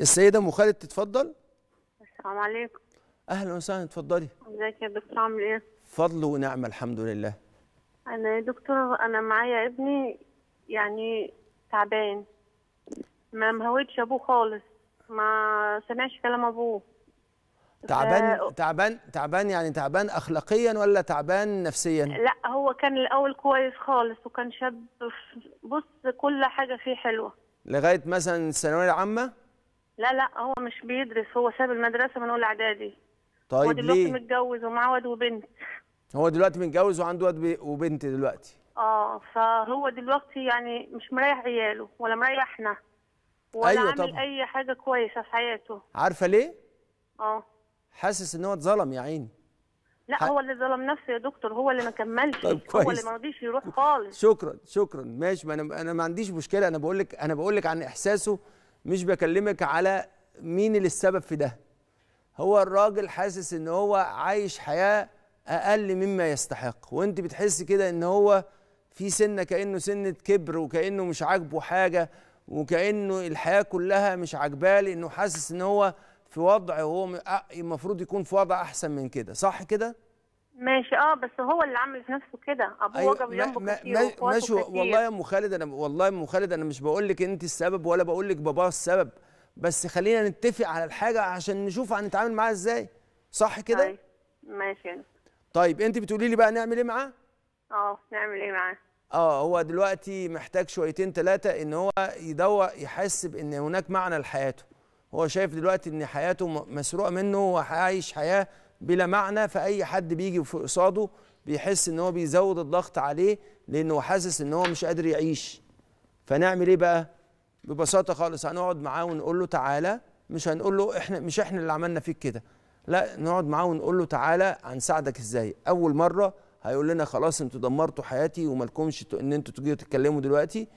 السيده ام خالد تتفضل السلام عليكم اهلا وسهلا اتفضلي ازيك يا دكتور عامل ايه فضل ونعمه الحمد لله انا يا دكتور انا معايا ابني يعني تعبان ما مهوتش ابوه خالص ما سمعش كلام ابوه تعبان ف... آه، تعبان تعبان يعني تعبان اخلاقيا ولا تعبان نفسيا لا هو كان الاول كويس خالص وكان شاب بص كل حاجه فيه حلوه لغايه مثلا الثانويه العامه لا لا هو مش بيدرس هو ساب المدرسه من اولى اعدادي طيب هو دلوقتي متجوز ومعاه واد وبنت هو دلوقتي متجوز وعنده واد وبنت دلوقتي اه فهو دلوقتي يعني مش مريح عياله ولا مريحنا ولا أيوة عامل طبعا. اي حاجه كويسه في حياته عارفه ليه؟ اه حاسس ان هو اتظلم يا عيني لا ح... هو اللي ظلم نفسه يا دكتور هو اللي ما كملش طيب كويس. هو اللي ما رضيش يروح خالص شكرا شكرا ماشي ما انا انا ما عنديش مشكله انا بقول لك انا بقول لك عن احساسه مش بكلمك على مين اللي السبب في ده هو الراجل حاسس ان هو عايش حياه اقل مما يستحق وانت بتحس كده ان هو في سنه كانه سنه كبر وكانه مش عاجبه حاجه وكانه الحياه كلها مش عاجباه لانه حاسس ان هو في وضع هو المفروض يكون في وضع احسن من كده صح كده ماشي اه بس هو اللي عمل في نفسه كده ابوه أيوة وجب جنبه كتير ماشي والله يا ام خالد انا والله يا ام خالد انا مش بقول لك انت السبب ولا بقول لك باباه السبب بس خلينا نتفق على الحاجه عشان نشوف هنتعامل معاها ازاي صح كده أيوة. ماشي طيب انت بتقولي لي بقى نعمل ايه معاه اه نعمل ايه معاه اه هو دلوقتي محتاج شويتين ثلاثه ان هو يدور يحس بان هناك معنى لحياته هو شايف دلوقتي ان حياته مسروقه منه وعايش حياه بلا معنى فاي حد بيجي قصاده بيحس ان هو بيزود الضغط عليه لانه حاسس ان هو مش قادر يعيش فنعمل ايه بقى ببساطه خالص هنقعد معاه ونقول له تعالى مش هنقول له احنا مش احنا اللي عملنا فيك كده لا نقعد معاه ونقول له تعالى هنساعدك ازاي اول مره هيقول لنا خلاص انتوا دمرتوا حياتي ومالكمش ان انتوا تجيوا تتكلموا دلوقتي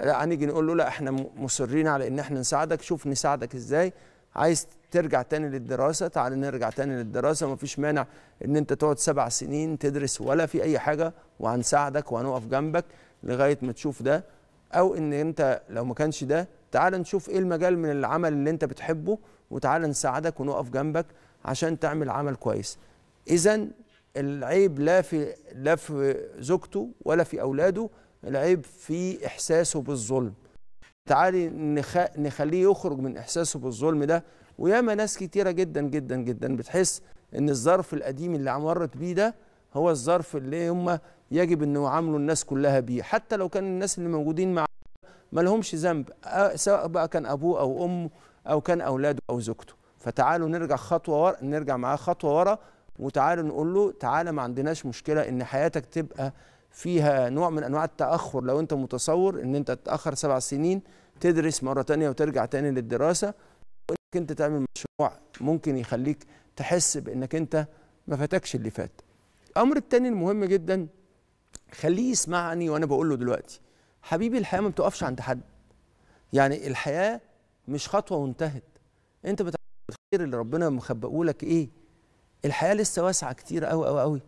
لا هنيجي نقول له لا احنا مصرين على ان احنا نساعدك شوف نساعدك ازاي عايز ترجع تاني للدراسه تعال نرجع تاني للدراسه مفيش مانع ان انت تقعد سبع سنين تدرس ولا في اي حاجه وهنساعدك وهنقف جنبك لغايه ما تشوف ده او ان انت لو ما كانش ده تعال نشوف ايه المجال من العمل اللي انت بتحبه وتعال نساعدك ونقف جنبك عشان تعمل عمل كويس اذا العيب لا في لا في زوجته ولا في اولاده العيب في احساسه بالظلم تعالي نخليه يخرج من إحساسه بالظلم ده وياما ناس كتيرة جدا جدا جدا بتحس إن الظرف القديم اللي مرت بيه ده هو الظرف اللي هم يجب إنه يعاملوا الناس كلها بيه حتى لو كان الناس اللي موجودين معاه ما لهمش ذنب سواء بقى كان أبوه أو أمه أو كان أولاده أو زوجته فتعالوا نرجع خطوة ورا نرجع معاه خطوة ورا وتعالوا نقول له تعالى ما عندناش مشكلة إن حياتك تبقى فيها نوع من انواع التاخر لو انت متصور ان انت تتاخر سبع سنين تدرس مره تانية وترجع تاني للدراسه وانك انت تعمل مشروع ممكن يخليك تحس بانك انت ما فاتكش اللي فات الامر التاني المهم جدا خليه يسمعني وانا بقول له دلوقتي حبيبي الحياه ما بتقفش عند حد يعني الحياه مش خطوه وانتهت انت بتعرف الخير اللي ربنا مخبئه لك ايه الحياه لسه واسعه كتير قوي قوي قوي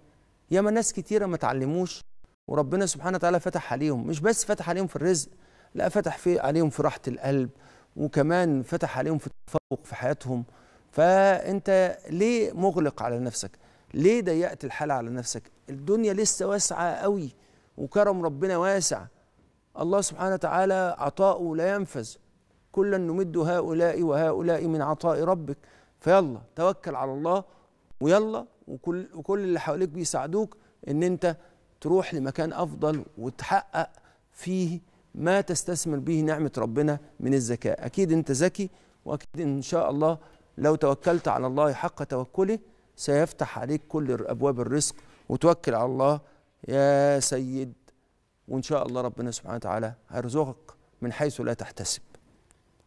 ياما ناس كتيره ما تعلموش وربنا سبحانه وتعالى فتح عليهم مش بس فتح عليهم في الرزق لا فتح في عليهم في راحة القلب وكمان فتح عليهم في التفوق في حياتهم فأنت ليه مغلق على نفسك ليه ضيقت الحالة على نفسك الدنيا لسه واسعة قوي وكرم ربنا واسع الله سبحانه وتعالى عطاؤه لا ينفذ كلا نمد هؤلاء وهؤلاء من عطاء ربك فيلا توكل على الله ويلا وكل, وكل اللي حواليك بيساعدوك ان انت تروح لمكان افضل وتحقق فيه ما تستثمر به نعمه ربنا من الذكاء اكيد انت ذكي واكيد ان شاء الله لو توكلت على الله حق توكله سيفتح عليك كل ابواب الرزق وتوكل على الله يا سيد وان شاء الله ربنا سبحانه وتعالى هيرزقك من حيث لا تحتسب